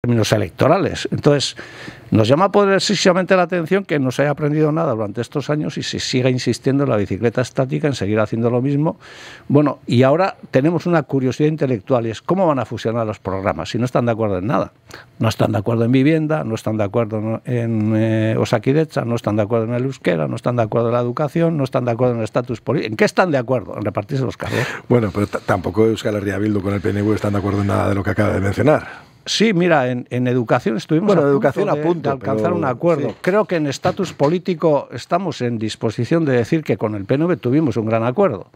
términos electorales. Entonces, nos llama poderosísimamente la atención que no se haya aprendido nada durante estos años y se siga insistiendo en la bicicleta estática, en seguir haciendo lo mismo. Bueno, y ahora tenemos una curiosidad intelectual y es cómo van a fusionar los programas si no están de acuerdo en nada. No están de acuerdo en vivienda, no están de acuerdo en eh, no están de acuerdo en el euskera, no están de acuerdo en la educación, no están de acuerdo en el estatus político. ¿En qué están de acuerdo? En repartirse los cargos. Bueno, pero tampoco Euskal Herria Bildu con el PNV están de acuerdo en nada de lo que acaba de mencionar. Sí, mira, en, educación estuvimos bueno, a educación punto de, alcanzar un acuerdo. Creo que en estatus político estamos en disposición de decir que con el PNV tuvimos un gran acuerdo.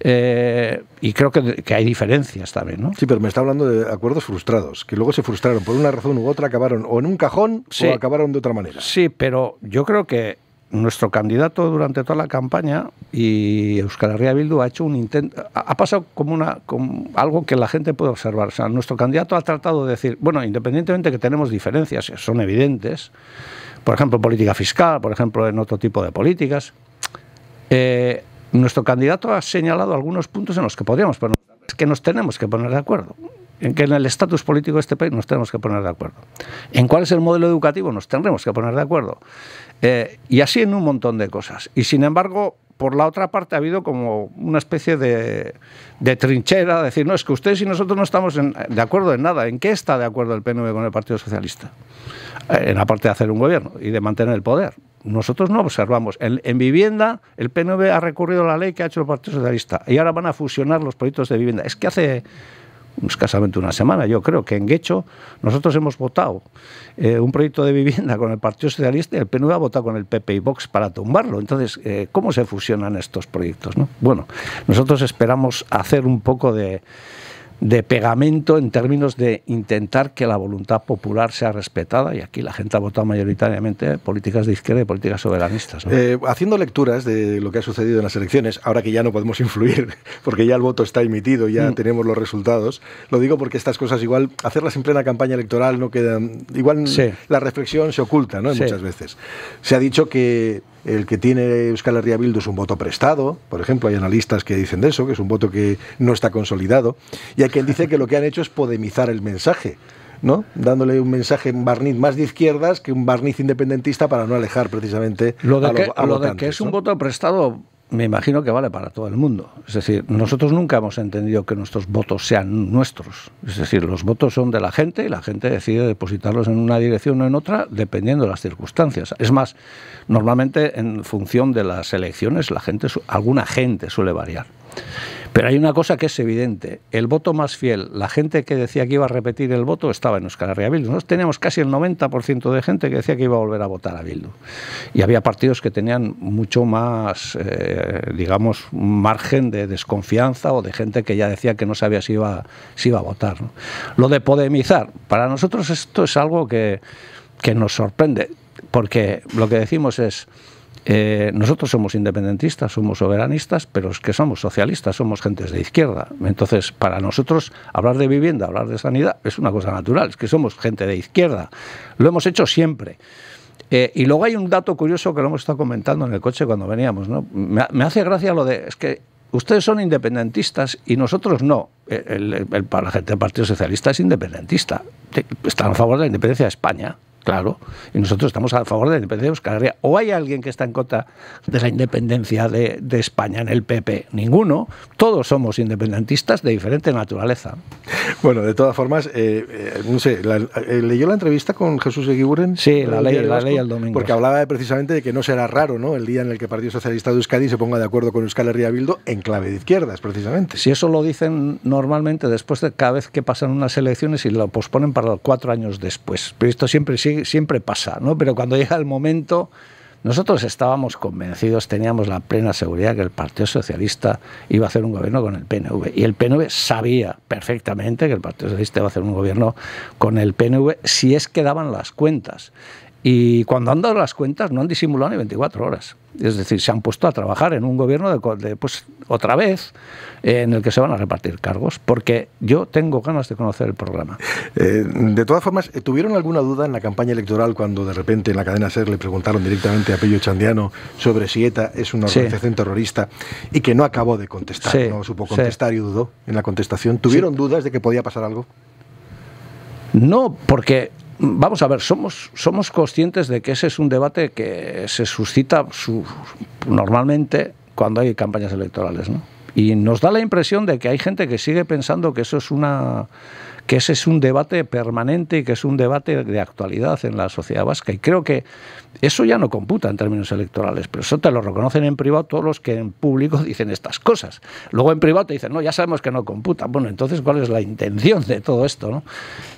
Eh, y creo que, hay diferencias también, ¿no? Sí, pero me está hablando de acuerdos frustrados, que luego se frustraron por una razón u otra, acabaron o en un cajón o acabaron de otra manera. Sí, pero yo creo que nuestro candidato durante toda la campaña y Euskal Herria Bildu ha hecho un intento, ha pasado como, una, algo que la gente puede observar. nuestro candidato ha tratado de decir, bueno, independientemente que tenemos diferencias, son evidentes, por ejemplo, política fiscal, por ejemplo, en otro tipo de políticas, eh, nuestro candidato ha señalado algunos puntos en los que podríamos es que nos tenemos que poner de acuerdo en que en el estatus político de este país nos tenemos que poner de acuerdo. En cuál es el modelo educativo nos tendremos que poner de acuerdo. Eh, y así en un montón de cosas. Y sin embargo, por la otra parte ha habido como una especie de, trinchera, de decir, no, es que ustedes y nosotros no estamos de acuerdo en nada. ¿En qué está de acuerdo el PNV con el Partido Socialista? Eh, en la parte de hacer un gobierno y de mantener el poder. Nosotros no observamos. En, en vivienda, el PNV ha recurrido a la ley que ha hecho el Partido Socialista y ahora van a fusionar los proyectos de vivienda. Es que hace escasamente una semana, yo creo, que en Guecho nosotros hemos votado eh, un proyecto de vivienda con el Partido Socialista y el PNV ha votado con el PP y Vox para tumbarlo. Entonces, eh, ¿cómo se fusionan estos proyectos? Bueno, nosotros esperamos hacer un poco de de pegamento en términos de intentar que la voluntad popular sea respetada, y aquí la gente ha votado mayoritariamente políticas de izquierda y políticas soberanistas. Eh, haciendo lecturas de lo que ha sucedido en las elecciones, ahora que ya no podemos influir, porque ya el voto está emitido, ya mm. tenemos los resultados, lo digo porque estas cosas igual, hacerlas en plena campaña electoral no quedan, igual la reflexión se oculta ¿no? muchas veces. Se ha dicho que el que tiene Euskal Herria Bildu es un voto prestado, por ejemplo, hay analistas que dicen de eso, que es un voto que no está consolidado, y hay quien dice que lo que han hecho es podemizar el mensaje. ¿no? dándole un mensaje, un barniz más de izquierdas que un barniz independentista para no alejar precisamente a, lo, que, que es un voto prestado me imagino que vale para todo el mundo. Es decir, nosotros nunca hemos entendido que nuestros votos sean nuestros. Es decir, los votos son de la gente y la gente decide depositarlos en una dirección o en otra dependiendo de las circunstancias. Es más, normalmente en función de las elecciones, la gente, alguna gente suele variar. Pero hay una cosa que es evidente, el voto más fiel, la gente que decía que iba a repetir el voto estaba en Euskal Herria Bildu. Nosotros teníamos casi el 90% de gente que decía que iba a volver a votar a Bildu. Y había partidos que tenían mucho más, eh, digamos, margen de desconfianza o de gente que ya decía que no sabía si iba, si iba a votar. Lo de podemizar, para nosotros esto es algo que, que nos sorprende, porque lo que decimos es eh, nosotros somos independentistas, somos soberanistas, pero es que somos socialistas, somos gentes de izquierda. Entonces, para nosotros, hablar de vivienda, hablar de sanidad, es una cosa natural, es que somos gente de izquierda. Lo hemos hecho siempre. Eh, y luego hay un dato curioso que lo hemos estado comentando en el coche cuando veníamos. Me, hace gracia lo de, es que ustedes son independentistas y nosotros no. El, la gente del Partido Socialista es independentista. Están a favor de la independencia de España. Claro, y nosotros estamos a favor de la independencia de Euskal Herria. ¿O hay alguien que está en contra de la independencia de, España en el PP? Ninguno. Todos somos independentistas de diferente naturaleza. Bueno, de todas formas, eh, eh, no sé, eh, ¿leyó la entrevista con Jesús Eguiguren? Sí, la ley, la ley al domingo. Porque hablaba precisamente de que no será raro ¿no? el día en el que el Partido Socialista de Euskadi se ponga de acuerdo con Euskal Herria Bildo en clave de izquierdas, precisamente. Si eso lo dicen normalmente después de cada vez que pasan unas elecciones y lo posponen para cuatro años después. Pero esto siempre siempre pasa, ¿no? Pero cuando llega el momento, nosotros estábamos convencidos, teníamos la plena seguridad que el Partido Socialista iba a hacer un gobierno con el PNV. Y el PNV sabía perfectamente que el Partido Socialista iba a hacer un gobierno con el PNV si es que daban las cuentas. Y cuando han dado las cuentas, no han disimulado ni 24 horas. Es decir, se han puesto a trabajar en un gobierno de, pues, otra vez en el que se van a repartir cargos, porque yo tengo ganas de conocer el programa. Eh, de todas formas, eh, ¿tuvieron alguna duda en la campaña electoral cuando de repente en la cadena SER le preguntaron directamente a Pello Chandiano sobre si ETA es una organización terrorista y que no acabó de contestar, no supo contestar y dudó en la contestación? ¿Tuvieron dudas de que podía pasar algo? No, porque Vamos a ver, somos, somos conscientes de que ese es un debate que se suscita normalmente cuando hay campañas electorales, ¿no? Y nos da la impresión de que hay gente que sigue pensando que eso es una que ese es un debate permanente y que es un debate de actualidad en la sociedad vasca. Y creo que eso ya no computa en términos electorales, pero eso te lo reconocen en privado todos los que en público dicen estas cosas. Luego en privado te dicen, no, ya sabemos que no computa. Bueno, entonces, ¿cuál es la intención de todo esto? ¿no?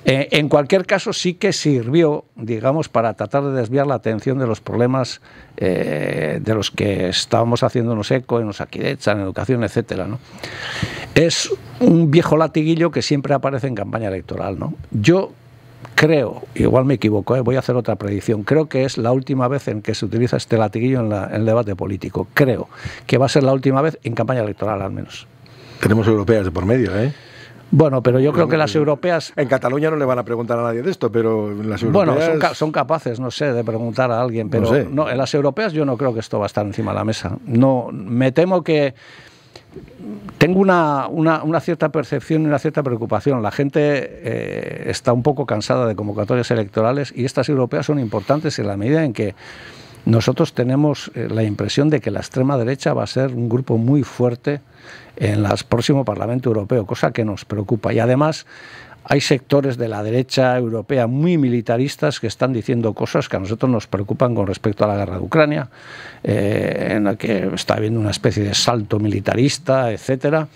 Eh, en cualquier caso, sí que sirvió, digamos, para tratar de desviar la atención de los problemas eh, de los que estábamos haciéndonos eco en Osakidecha, en educación, etcétera. ¿no? es un viejo latiguillo que siempre aparece en campaña electoral, ¿no? Yo creo, igual me equivoco, ¿eh? voy a hacer otra predicción, creo que es la última vez en que se utiliza este latiguillo en, el debate político. Creo que va a ser la última vez en campaña electoral, al menos. Tenemos europeas de por medio, ¿eh? Bueno, pero yo creo que las europeas... En Cataluña no le van a preguntar a nadie de esto, pero las europeas... Bueno, son, capaces, no sé, de preguntar a alguien, pero no en las europeas yo no creo que esto va a estar encima de la mesa. No, me temo que tengo una, cierta percepción y una cierta preocupación. La gente eh, está un poco cansada de convocatorias electorales y estas europeas son importantes en la medida en que nosotros tenemos eh, la impresión de que la extrema derecha va a ser un grupo muy fuerte en el próximo Parlamento Europeo, cosa que nos preocupa. Y además hay sectores de la derecha europea muy militaristas que están diciendo cosas que a nosotros nos preocupan con respecto a la guerra de Ucrania, eh, en la que está habiendo una especie de salto militarista, etcétera.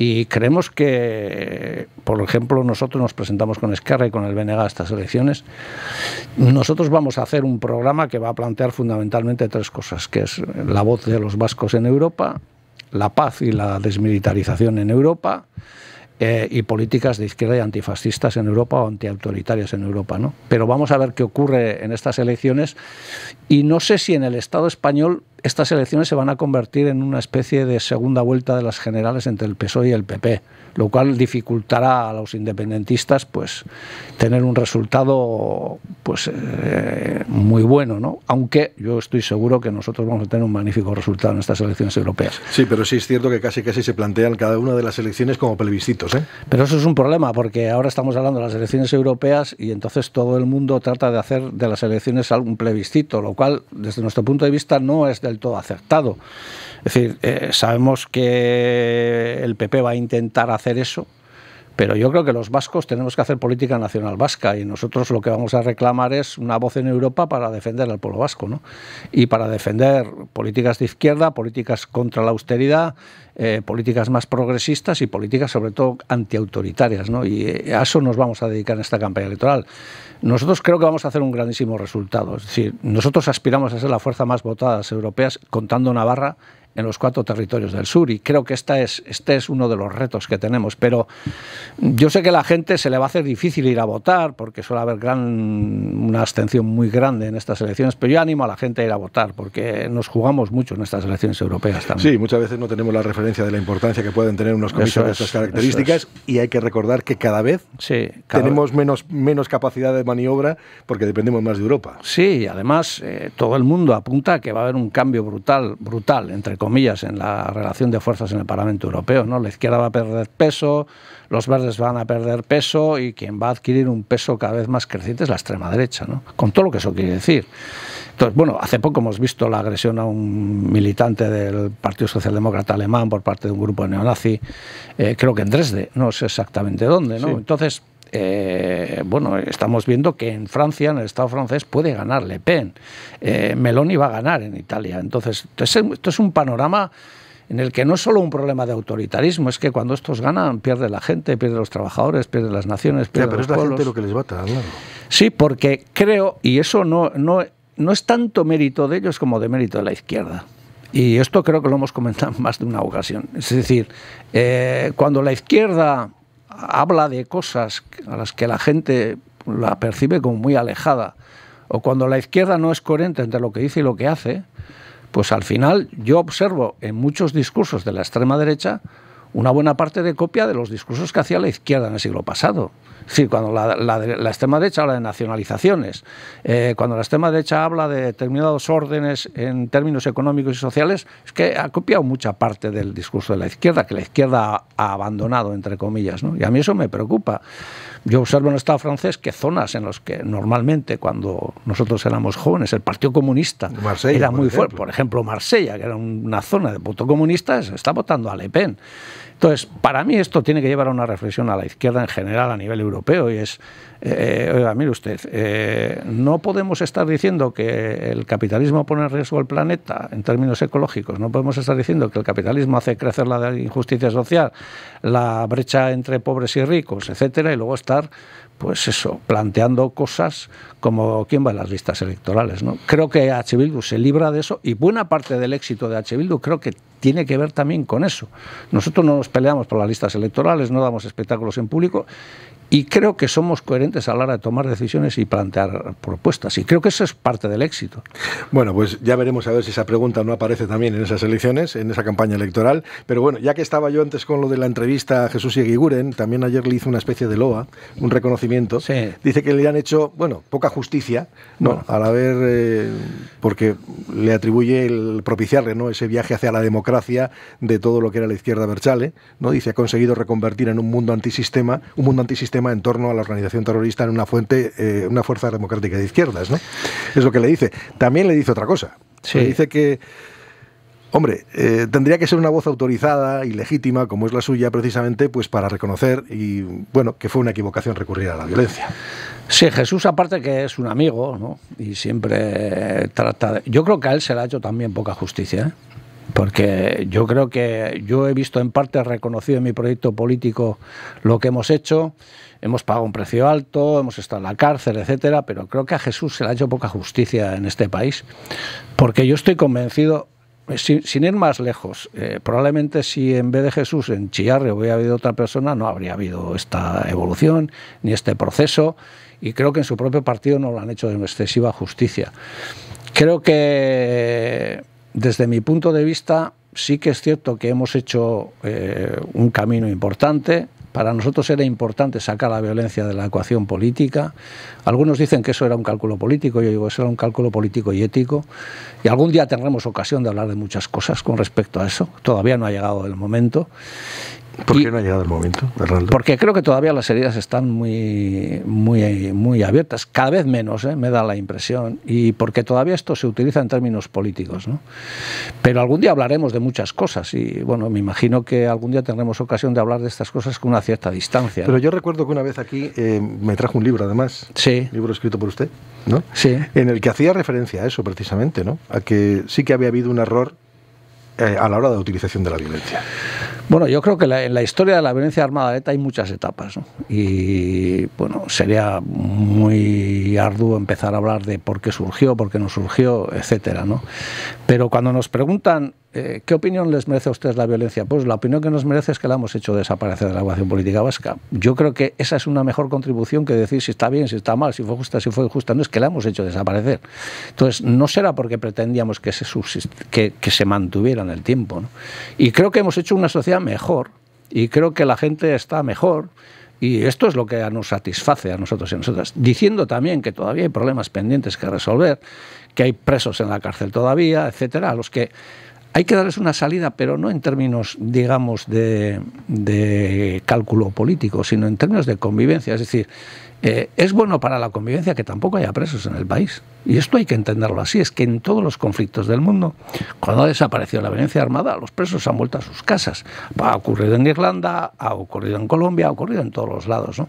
Y creemos que, por ejemplo, nosotros nos presentamos con Esquerra y con el BNG a estas elecciones. Nosotros vamos a hacer un programa que va a plantear fundamentalmente tres cosas, que es la voz de los vascos en Europa, la paz y la desmilitarización en Europa eh, y políticas de izquierda y antifascistas en Europa o antiautoritarias en Europa. ¿no? Pero vamos a ver qué ocurre en estas elecciones y no sé si en el Estado español estas elecciones se van a convertir en una especie de segunda vuelta de las generales entre el PSOE y el PP, lo cual dificultará a los independentistas pues tener un resultado pues eh, muy bueno, ¿no? Aunque yo estoy seguro que nosotros vamos a tener un magnífico resultado en estas elecciones europeas. Sí, pero sí es cierto que casi casi se plantean cada una de las elecciones como plebiscitos, ¿eh? Pero eso es un problema porque ahora estamos hablando de las elecciones europeas y entonces todo el mundo trata de hacer de las elecciones algún plebiscito, lo cual desde nuestro punto de vista no es del todo acertado. Es decir, eh, sabemos que el PP va a intentar hacer eso, pero yo creo que los vascos tenemos que hacer política nacional vasca y nosotros lo que vamos a reclamar es una voz en Europa para defender al pueblo vasco ¿no? y para defender políticas de izquierda, políticas contra la austeridad, eh, políticas más progresistas y políticas sobre todo antiautoritarias. ¿no? Y eh, a eso nos vamos a dedicar en esta campaña electoral. Nosotros creo que vamos a hacer un grandísimo resultado. Es decir, nosotros aspiramos a ser la fuerza más votada de las europeas contando Navarra en los cuatro territorios del sur. Y creo que esta es, este es uno de los retos que tenemos. Pero yo sé que a la gente se le va a hacer difícil ir a votar, porque suele haber gran, una abstención muy grande en estas elecciones, pero yo animo a la gente a ir a votar, porque nos jugamos mucho en estas elecciones europeas también. Sí, muchas veces no tenemos la referencia de la importancia que pueden tener unos comicios de estas características, y hay que recordar que cada vez tenemos Menos, menos capacidad de maniobra, porque dependemos más de Europa. Sí, además eh, todo el mundo apunta que va a haber un cambio brutal, brutal entre en la relación de fuerzas en el Parlamento Europeo. ¿no? La izquierda va a perder peso, los verdes van a perder peso y quien va a adquirir un peso cada vez más creciente es la extrema derecha, ¿no? con todo lo que eso quiere decir. Entonces, bueno, hace poco hemos visto la agresión a un militante del Partido Socialdemócrata Alemán por parte de un grupo neonazi, eh, creo que en Dresde, no sé exactamente dónde. ¿no? Entonces, eh, bueno, estamos viendo que en Francia, en el Estado francés, puede ganar Le Pen. Eh, Meloni va a ganar en Italia. Entonces, esto es un panorama en el que no es solo un problema de autoritarismo, es que cuando estos ganan pierde la gente, pierde los trabajadores, pierde las naciones, pero es la gente lo que les bata, Sí, porque creo, y eso no, no, es tanto mérito de ellos como de mérito de la izquierda. Y esto creo que lo hemos comentado más de una ocasión. Es decir, eh, cuando la izquierda habla de cosas a las que la gente la percibe como muy alejada, o cuando la izquierda no es coherente entre lo que dice y lo que hace, pues al final yo observo en muchos discursos de la extrema derecha una buena parte de copia de los discursos que hacía la izquierda en el siglo pasado. Es decir, cuando la, la, extrema derecha habla de nacionalizaciones, eh, cuando la extrema derecha habla de determinados órdenes en términos económicos y sociales, es que ha copiado mucha parte del discurso de la izquierda, que la izquierda ha, abandonado, entre comillas. ¿no? Y a mí eso me preocupa. Yo observo en el Estado francés que zonas en las que normalmente, cuando nosotros éramos jóvenes, el Partido Comunista era muy fuerte. Por ejemplo, Marsella, que era una zona de voto comunista, está votando a Le Pen. Entonces, para mí esto tiene que llevar a una reflexión a la izquierda en general a nivel europeo y es, eh, oiga, mire usted, eh, no podemos estar diciendo que el capitalismo pone en riesgo el planeta en términos ecológicos, no podemos estar diciendo que el capitalismo hace crecer la injusticia social, la brecha entre pobres y ricos, etcétera, y luego estar pues eso, planteando cosas como quién va en las listas electorales. ¿no? Creo que H. Bildu se libra de eso y buena parte del éxito de H. Bildu creo que tiene que ver también con eso. Nosotros no nos peleamos por las listas electorales, no damos espectáculos en público y creo que somos coherentes a la hora de tomar decisiones y plantear propuestas. Y creo que eso es parte del éxito. Bueno, pues ya veremos a ver si esa pregunta no aparece también en esas elecciones, en esa campaña electoral. Pero bueno, ya que estaba yo antes con lo de la entrevista a Jesús Eguiguren, también ayer le hizo una especie de loa, un reconocimiento. Dice que le han hecho, bueno, poca justicia, ¿no? Al haber, eh, porque le atribuye el propiciarle, ¿no? Ese viaje hacia la democracia de todo lo que era la izquierda Berchale, ¿no? Dice, ha conseguido reconvertir en un mundo antisistema, un mundo antisistema en torno a la organización terrorista en una fuente, eh, una fuerza democrática de izquierdas, Es lo que le dice. También le dice otra cosa. Le dice que Hombre, eh, tendría que ser una voz autorizada y legítima, como es la suya, precisamente, pues para reconocer y bueno que fue una equivocación recurrir a la violencia. Sí, Jesús aparte que es un amigo, ¿no? Y siempre trata. De... Yo creo que a él se le ha hecho también poca justicia. ¿eh? porque yo creo que yo he visto en parte reconocido en mi proyecto político lo que hemos hecho, hemos pagado un precio alto, hemos estado en la cárcel, etcétera, pero creo que a Jesús se le ha hecho poca justicia en este país, porque yo estoy convencido eh, sin, ir más lejos, eh, probablemente si en vez de Jesús en Chillarre hubiera habido otra persona, no habría habido esta evolución ni este proceso, y creo que en su propio partido no lo han hecho de excesiva justicia. Creo que desde mi punto de vista, sí que es cierto que hemos hecho eh, un camino importante. Para nosotros era importante sacar la violencia de la ecuación política. Algunos dicen que eso era un cálculo político, yo digo, eso era un cálculo político y ético. Y algún día tendremos ocasión de hablar de muchas cosas con respecto a eso. Todavía no ha llegado el momento. ¿Por qué no ha llegado el momento, Arnaldo? Porque creo que todavía las heridas están muy, muy, muy abiertas, cada vez menos, ¿eh? me da la impresión, y porque todavía esto se utiliza en términos políticos. ¿no? Pero algún día hablaremos de muchas cosas, y bueno, me imagino que algún día tendremos ocasión de hablar de estas cosas con una cierta distancia. Pero yo recuerdo que una vez aquí eh, me trajo un libro, además, sí. un libro escrito por usted, ¿no? Sí. En el que hacía referencia a eso precisamente, ¿no? A que sí que había habido un error eh, a la hora de la utilización de la violencia. Bueno, yo creo que en la historia de la violencia armada hay muchas etapas y bueno, sería muy arduo empezar a hablar de por qué surgió, por qué no surgió, etcétera, Pero cuando nos preguntan eh, ¿qué opinión les merece a ustedes la violencia? Pues la opinión que nos merece es que la hemos hecho desaparecer de la ecuación política vasca. Yo creo que esa es una mejor contribución que decir si está bien, si está mal, si fue justa, si fue injusta. No, es que la hemos hecho desaparecer. Entonces, no será porque pretendíamos que se, que, que se mantuviera en el tiempo. Y creo que hemos hecho una sociedad mejor y creo que la gente está mejor. Y esto es lo que nos satisface a nosotros y a nosotras. Diciendo también que todavía hay problemas pendientes que resolver, que hay presos en la cárcel todavía, etcétera, a los que hay que darles una salida, pero no en términos, digamos, de, cálculo político, sino en términos de convivencia. Es decir, eh, es bueno para la convivencia que tampoco haya presos en el país. Y esto hay que entenderlo así. Es que en todos los conflictos del mundo, cuando ha desaparecido la violencia armada, los presos han vuelto a sus casas. Ha ocurrido en Irlanda, ha ocurrido en Colombia, ha ocurrido en todos los lados.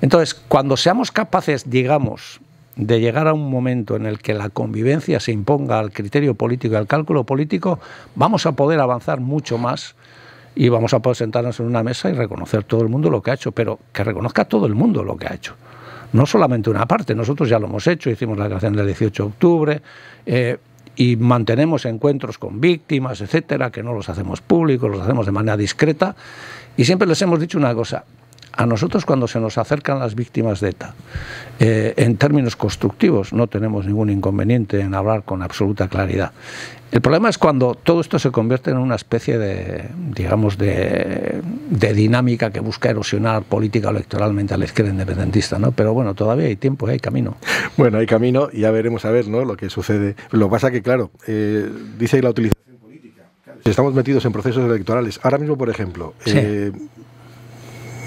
Entonces, cuando seamos capaces, digamos, de llegar a un momento en el que la convivencia se imponga al criterio político y al cálculo político, vamos a poder avanzar mucho más y vamos a poder sentarnos en una mesa y reconocer todo el mundo lo que ha hecho, pero que reconozca todo el mundo lo que ha hecho. No solamente una parte, nosotros ya lo hemos hecho, hicimos la creación del 18 de octubre eh, y mantenemos encuentros con víctimas, etcétera, que no los hacemos públicos, los hacemos de manera discreta y siempre les hemos dicho una cosa, a nosotros cuando se nos acercan las víctimas de ETA, eh, en términos constructivos, no tenemos ningún inconveniente en hablar con absoluta claridad. El problema es cuando todo esto se convierte en una especie de, digamos, de, dinámica que busca erosionar política electoralmente a la izquierda independentista, ¿no? Pero bueno, todavía hay tiempo, hay camino. Bueno, hay camino y ya veremos a ver, ¿no? Lo que sucede. Lo que pasa que, claro, eh, dice la utilización política. estamos metidos en procesos electorales, ahora mismo, por ejemplo, eh,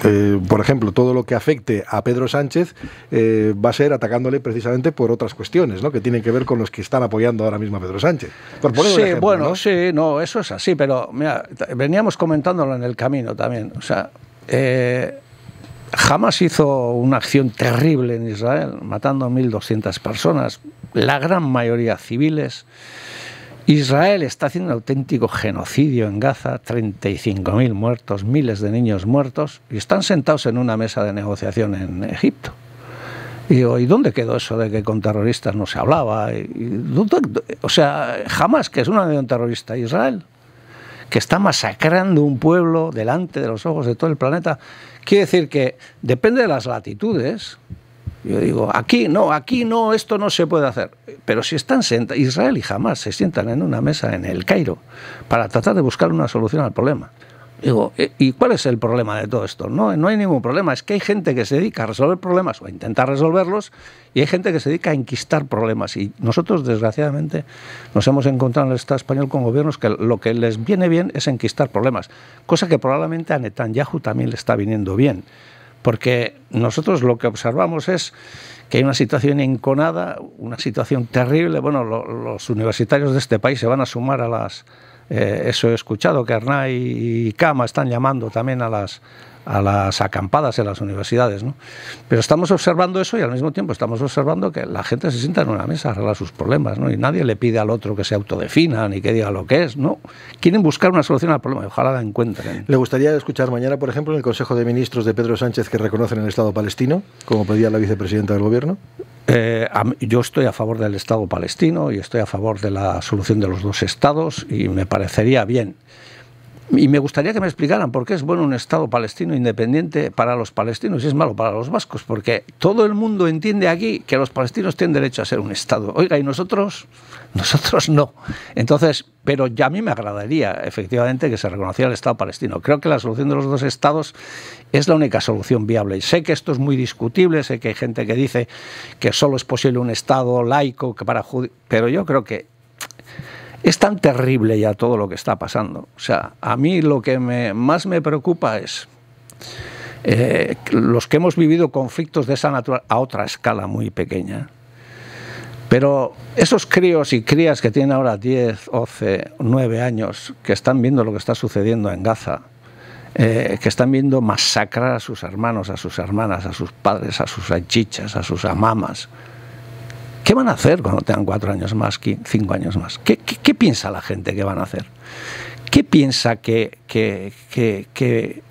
eh, por ejemplo, todo lo que afecte a Pedro Sánchez eh, va a ser atacándole precisamente por otras cuestiones, ¿no? Que tienen que ver con los que están apoyando ahora mismo a Pedro Sánchez. sí, bueno, sí, no, eso es así, pero veníamos comentándolo en el camino también. O sea, eh, jamás hizo una acción terrible en Israel, matando a 1.200 personas, la gran mayoría civiles. Israel está haciendo un auténtico genocidio en Gaza, 35.000 muertos, miles de niños muertos, y están sentados en una mesa de negociación en Egipto. Y hoy dónde quedó eso de que con terroristas no se hablaba? o sea, jamás que es una nación terrorista Israel, que está masacrando un pueblo delante de los ojos de todo el planeta. Quiere decir que depende de las latitudes, yo digo, aquí no, aquí no, esto no se puede hacer. Pero si están sentados, Israel y jamás se sientan en una mesa en el Cairo para tratar de buscar una solución al problema. Digo, eh, ¿y cuál es el problema de todo esto? No, no hay ningún problema, es que hay gente que se dedica a resolver problemas o a intentar resolverlos y hay gente que se dedica a enquistar problemas. Y nosotros, desgraciadamente, nos hemos encontrado en el Estado español con gobiernos que lo que les viene bien es enquistar problemas, cosa que probablemente a Netanyahu también le está viniendo bien porque nosotros lo que observamos es que hay una situación enconada, una situación terrible. Bueno, los universitarios de este país se van a sumar a las... Eh, eso he escuchado, que Arnay y Cama están llamando también a las a las acampadas en las universidades. ¿no? Pero estamos observando eso y al mismo tiempo estamos observando que la gente se sienta en una mesa a arreglar sus problemas ¿no? y nadie le pide al otro que se autodefina ni que diga lo que es. No, quieren buscar una solución al problema y ojalá la encuentren. ¿Le gustaría escuchar mañana, por ejemplo, en el Consejo de Ministros de Pedro Sánchez que reconocen el Estado palestino, como pedía la vicepresidenta del Gobierno? Eh, yo estoy a favor del Estado palestino y estoy a favor de la solución de los dos estados y me parecería bien. Y me gustaría que me explicaran por qué es bueno un Estado palestino independiente para los palestinos y es malo para los vascos, porque todo el mundo entiende aquí que los palestinos tienen derecho a ser un Estado. Oiga, ¿y nosotros? Nosotros no. Entonces, pero ya a mí me agradaría efectivamente que se reconociera el Estado palestino. Creo que la solución de los dos Estados es la única solución viable. Y sé que esto es muy discutible, sé que hay gente que dice que solo es posible un Estado laico que para pero yo creo que es tan terrible ya todo lo que está pasando. O sea, a mí lo que más me preocupa es eh, los que hemos vivido conflictos de esa naturaleza a otra escala muy pequeña. Pero esos críos y crías que tienen ahora 10, 11, 9 años, que están viendo lo que está sucediendo en Gaza, eh, que están viendo masacrar a sus hermanos, a sus hermanas, a sus padres, a sus anchichas, a sus amamas, ¿Qué van a hacer cuando tengan cuatro años más, cinco años más? ¿Qué, piensa la gente que van a hacer? ¿Qué piensa que,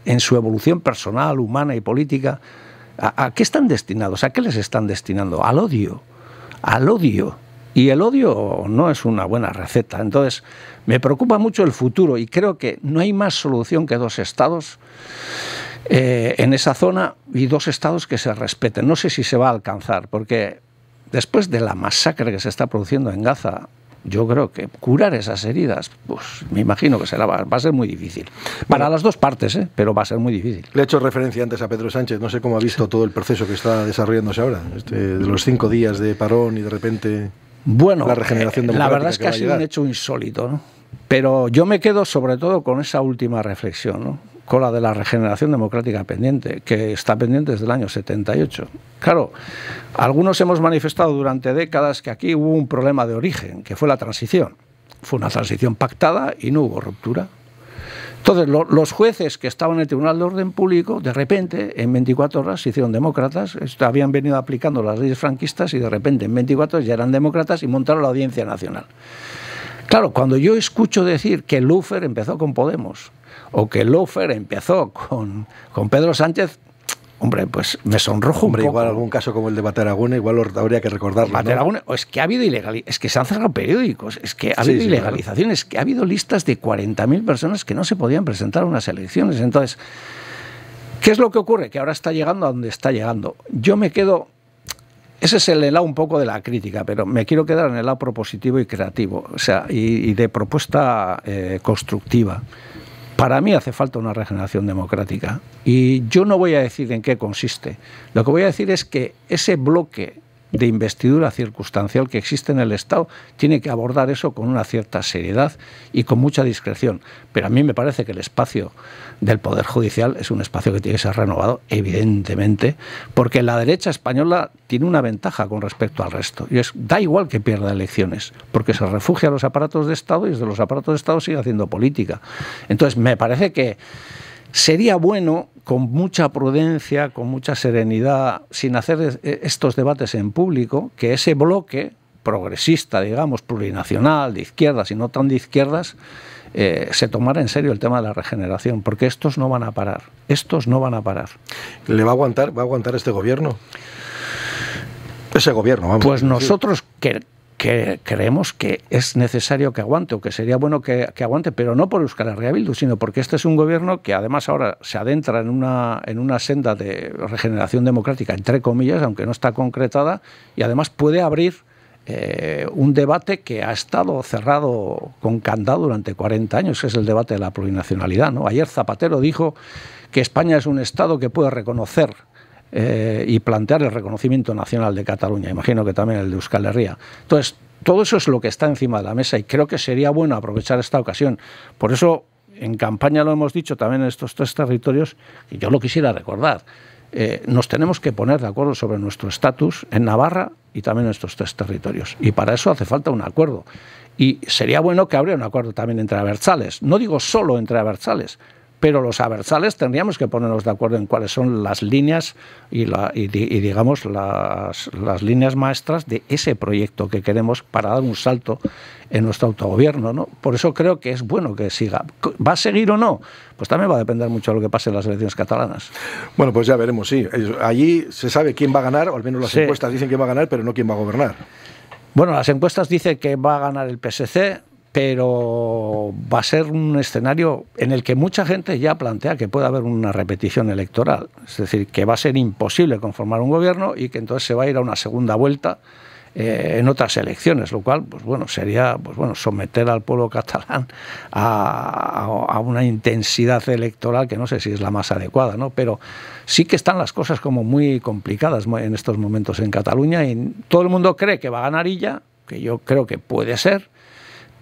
en su evolución personal, humana y política, a, qué están destinados? ¿A qué les están destinando? Al odio, al odio. Y el odio no es una buena receta. Entonces, me preocupa mucho el futuro y creo que no hay más solución que dos estados eh, en esa zona y dos estados que se respeten. No sé si se va a alcanzar, porque después de la masacre que se está produciendo en Gaza, yo creo que curar esas heridas, pues me imagino que será, va, a ser muy difícil. Para las dos partes, ¿eh? pero va a ser muy difícil. Le he hecho referencia antes a Pedro Sánchez, no sé cómo ha visto todo el proceso que está desarrollándose ahora, este, de los cinco días de parón y de repente bueno, la regeneración eh, democrática. La verdad es que, que ha sido un hecho insólito, ¿no? pero yo me quedo sobre todo con esa última reflexión. ¿no? cola de la regeneración democrática pendiente, que está pendiente desde el año 78. Claro, algunos hemos manifestado durante décadas que aquí hubo un problema de origen, que fue la transición. Fue una transición pactada y no hubo ruptura. Entonces, los jueces que estaban en el Tribunal de Orden Público, de repente, en 24 horas se hicieron demócratas, habían venido aplicando las leyes franquistas y de repente en 24 horas ya eran demócratas y montaron la Audiencia Nacional. Claro, cuando yo escucho decir que Luffer empezó con Podemos, o que Lofer empezó con, con Pedro Sánchez, Hombre, pues me sonrojo un poco. igual algún caso como el de Bateragune, igual habría que recordarlo. es que ha habido ilegal, es que se han cerrado periódicos, es que ha habido ilegalizaciones, que ha habido listas de 40.000 personas que no se podían presentar a unas elecciones. Entonces, ¿qué es lo que ocurre? Que ahora está llegando a donde está llegando. Yo me quedo ese es el lado un poco de la crítica, pero me quiero quedar en el lado propositivo y creativo, o sea, y, de propuesta eh, constructiva. Para mí hace falta una regeneración democrática y yo no voy a decir en qué consiste. Lo que voy a decir es que ese bloque de investidura circunstancial que existe en el Estado, tiene que abordar eso con una cierta seriedad y con mucha discreción. Pero a mí me parece que el espacio del Poder Judicial es un espacio que tiene que ser renovado, evidentemente, porque la derecha española tiene una ventaja con respecto al resto. Y es, da igual que pierda elecciones, porque se refugia a los aparatos de Estado y desde los aparatos de Estado sigue haciendo política. Entonces, me parece que Sería bueno, con mucha prudencia, con mucha serenidad, sin hacer eh, estos debates en público, que ese bloque progresista, digamos, plurinacional, de izquierdas y no tan de izquierdas, eh, se tomara en serio el tema de la regeneración, porque estos no van a parar, estos no van a parar. ¿Le va a aguantar, va a aguantar este gobierno? Ese gobierno, vamos. Pues nosotros que que creemos que es necesario que aguante o que sería bueno que, aguante, pero no por buscar Herria Bildu, sino porque este es un gobierno que además ahora se adentra en una, en una senda de regeneración democrática, entre comillas, aunque no está concretada, y además puede abrir eh, un debate que ha estado cerrado con candado durante 40 años, que es el debate de la plurinacionalidad. ¿no? Ayer Zapatero dijo que España es un Estado que puede reconocer eh, y plantear el reconocimiento nacional de Cataluña, imagino que también el de Euskal Herria. Entonces, todo eso es lo que está encima de la mesa y creo que sería bueno aprovechar esta ocasión. Por eso, en campaña lo hemos dicho también en estos tres territorios, y yo lo quisiera recordar. Eh, nos tenemos que poner de acuerdo sobre nuestro estatus en Navarra y también en estos tres territorios. Y para eso hace falta un acuerdo. Y sería bueno que habría un acuerdo también entre abertzales. No digo solo entre aversales pero los aversales tendríamos que ponernos de acuerdo en cuáles son las líneas y, digamos las, líneas maestras de ese proyecto que queremos para dar un salto en nuestro autogobierno. ¿no? Por eso creo que es bueno que siga. ¿Va a seguir o no? Pues también va a depender mucho de lo que pase en las elecciones catalanas. Bueno, pues ya veremos, sí. Allí se sabe quién va a ganar, o al menos las encuestas dicen quién va a ganar, pero no quién va a gobernar. Bueno, las encuestas dicen que va a ganar el PSC, pero va a ser un escenario en el que mucha gente ya plantea que puede haber una repetición electoral, es decir, que va a ser imposible conformar un gobierno y que entonces se va a ir a una segunda vuelta eh, en otras elecciones, lo cual, pues bueno, sería, pues bueno, someter al pueblo catalán a, una intensidad electoral que no sé si es la más adecuada, ¿no? Pero sí que están las cosas como muy complicadas en estos momentos en Cataluña y todo el mundo cree que va a ganar ella, que yo creo que puede ser,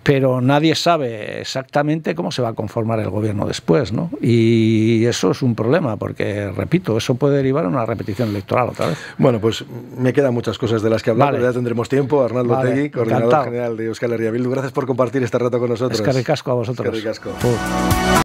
pero nadie sabe exactamente cómo se va a conformar el gobierno después, ¿no? Y eso es un problema, porque, repito, eso puede derivar en una repetición electoral otra vez. Bueno, pues me quedan muchas cosas de las que hablar, pero ya tendremos tiempo. Arnaldo Tegui, coordinador general de Euskal Herria Bildu, gracias por compartir este rato con nosotros. Es que a vosotros.